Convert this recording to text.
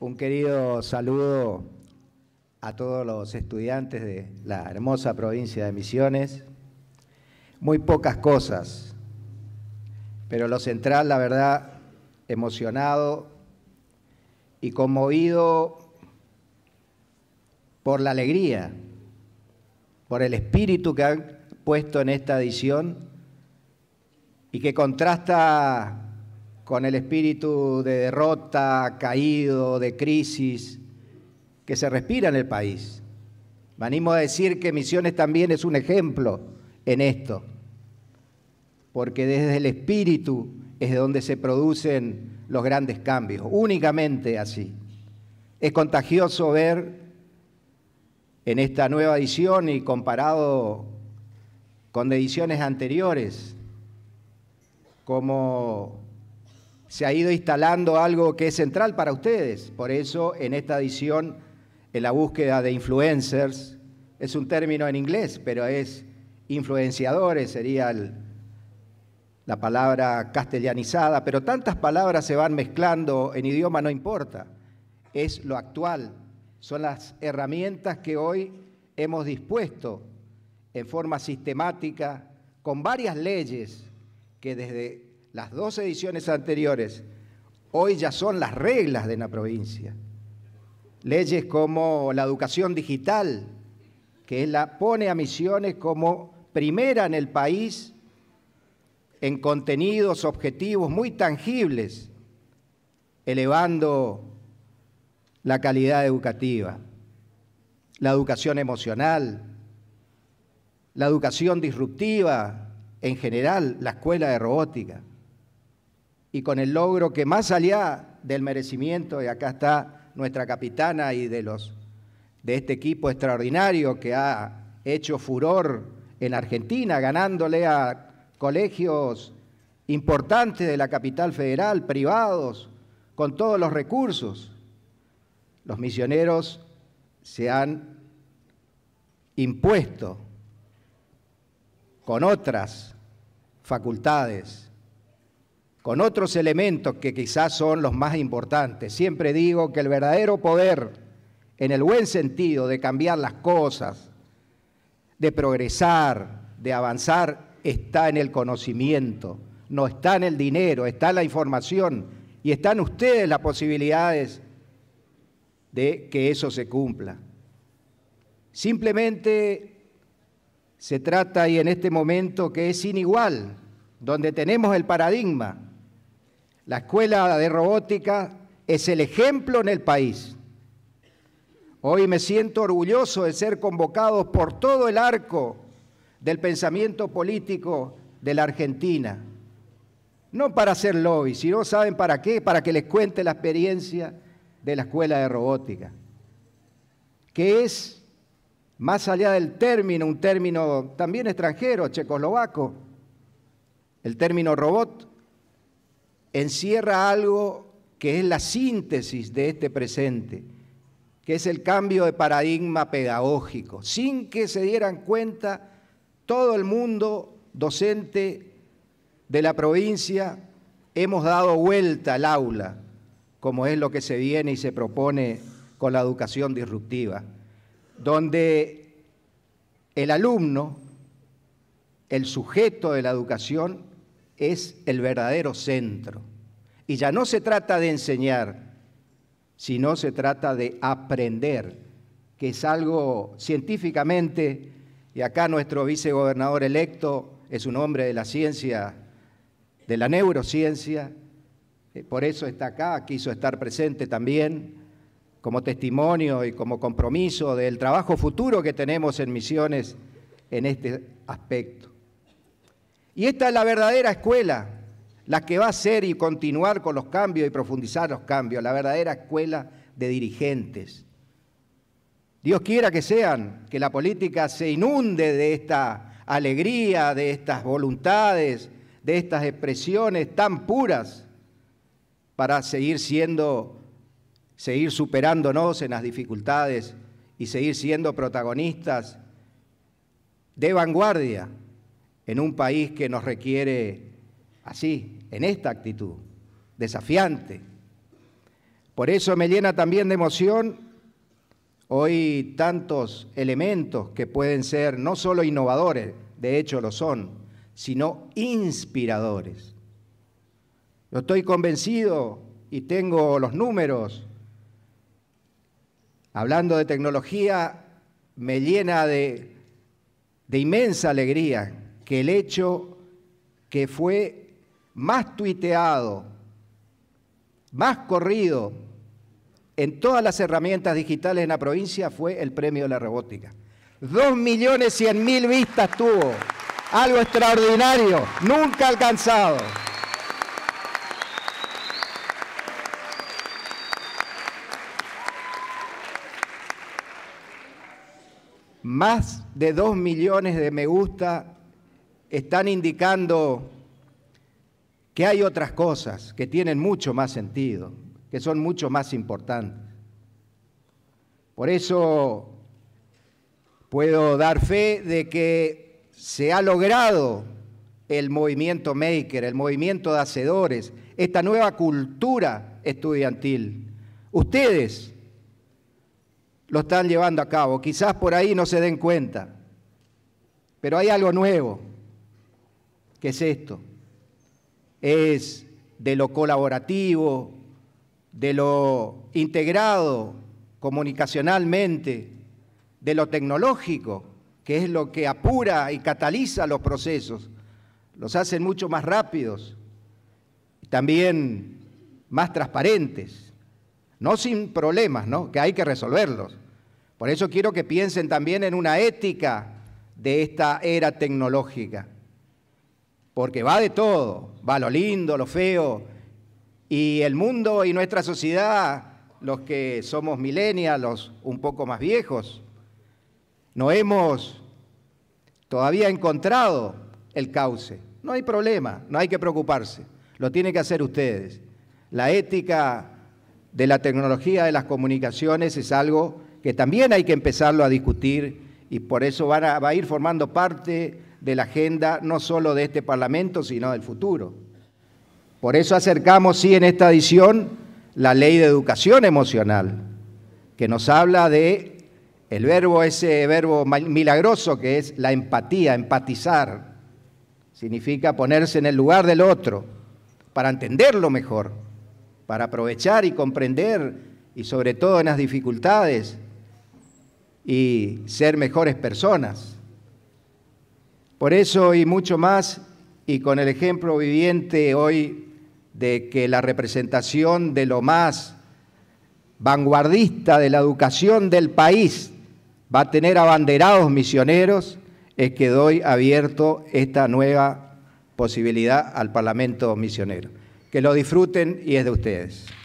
Un querido saludo a todos los estudiantes de la hermosa provincia de Misiones. Muy pocas cosas, pero lo central, la verdad, emocionado y conmovido por la alegría, por el espíritu que han puesto en esta edición y que contrasta con el espíritu de derrota, caído, de crisis que se respira en el país. Me a decir que Misiones también es un ejemplo en esto, porque desde el espíritu es de donde se producen los grandes cambios, únicamente así. Es contagioso ver en esta nueva edición y comparado con ediciones anteriores, como se ha ido instalando algo que es central para ustedes. Por eso, en esta edición, en la búsqueda de influencers, es un término en inglés, pero es influenciadores, sería la palabra castellanizada, pero tantas palabras se van mezclando, en idioma no importa, es lo actual, son las herramientas que hoy hemos dispuesto en forma sistemática, con varias leyes que desde las dos ediciones anteriores, hoy ya son las reglas de la provincia. Leyes como la educación digital, que la pone a Misiones como primera en el país en contenidos, objetivos muy tangibles, elevando la calidad educativa, la educación emocional, la educación disruptiva en general, la escuela de robótica y con el logro que más allá del merecimiento, y acá está nuestra capitana y de, los, de este equipo extraordinario que ha hecho furor en Argentina, ganándole a colegios importantes de la capital federal, privados, con todos los recursos. Los misioneros se han impuesto con otras facultades con otros elementos que quizás son los más importantes. Siempre digo que el verdadero poder, en el buen sentido, de cambiar las cosas, de progresar, de avanzar, está en el conocimiento, no está en el dinero, está en la información y están ustedes las posibilidades de que eso se cumpla. Simplemente se trata y en este momento que es sin igual, donde tenemos el paradigma la escuela de robótica es el ejemplo en el país. Hoy me siento orgulloso de ser convocado por todo el arco del pensamiento político de la Argentina. No para hacer lobby, sino saben para qué, para que les cuente la experiencia de la escuela de robótica, que es, más allá del término, un término también extranjero, checoslovaco, el término robot, encierra algo que es la síntesis de este presente, que es el cambio de paradigma pedagógico. Sin que se dieran cuenta, todo el mundo docente de la provincia hemos dado vuelta al aula, como es lo que se viene y se propone con la educación disruptiva, donde el alumno, el sujeto de la educación, es el verdadero centro. Y ya no se trata de enseñar, sino se trata de aprender, que es algo científicamente, y acá nuestro vicegobernador electo es un hombre de la ciencia, de la neurociencia, eh, por eso está acá, quiso estar presente también como testimonio y como compromiso del trabajo futuro que tenemos en misiones en este aspecto. Y esta es la verdadera escuela, la que va a ser y continuar con los cambios y profundizar los cambios, la verdadera escuela de dirigentes. Dios quiera que sean, que la política se inunde de esta alegría, de estas voluntades, de estas expresiones tan puras para seguir siendo, seguir superándonos en las dificultades y seguir siendo protagonistas de vanguardia en un país que nos requiere así, en esta actitud, desafiante. Por eso me llena también de emoción hoy tantos elementos que pueden ser no solo innovadores, de hecho lo son, sino inspiradores. Yo estoy convencido y tengo los números. Hablando de tecnología, me llena de inmensa alegría que el hecho que fue más tuiteado, más corrido en todas las herramientas digitales en la provincia fue el premio de la robótica. Dos millones cien mil vistas tuvo. Algo extraordinario, nunca alcanzado. Más de dos millones de me gusta están indicando que hay otras cosas que tienen mucho más sentido, que son mucho más importantes. Por eso puedo dar fe de que se ha logrado el movimiento maker, el movimiento de hacedores, esta nueva cultura estudiantil. Ustedes lo están llevando a cabo, quizás por ahí no se den cuenta, pero hay algo nuevo ¿Qué es esto? Es de lo colaborativo, de lo integrado comunicacionalmente, de lo tecnológico, que es lo que apura y cataliza los procesos, los hace mucho más rápidos, y también más transparentes, no sin problemas, ¿no? que hay que resolverlos. Por eso quiero que piensen también en una ética de esta era tecnológica porque va de todo, va lo lindo, lo feo, y el mundo y nuestra sociedad, los que somos millennials, los un poco más viejos, no hemos todavía encontrado el cauce. No hay problema, no hay que preocuparse, lo tienen que hacer ustedes. La ética de la tecnología de las comunicaciones es algo que también hay que empezarlo a discutir y por eso va a ir formando parte de la agenda no solo de este Parlamento, sino del futuro. Por eso acercamos, sí, en esta edición, la ley de educación emocional, que nos habla de el verbo, ese verbo milagroso que es la empatía, empatizar. Significa ponerse en el lugar del otro para entenderlo mejor, para aprovechar y comprender, y sobre todo en las dificultades, y ser mejores personas. Por eso y mucho más, y con el ejemplo viviente hoy de que la representación de lo más vanguardista de la educación del país va a tener abanderados misioneros, es que doy abierto esta nueva posibilidad al Parlamento misionero. Que lo disfruten y es de ustedes.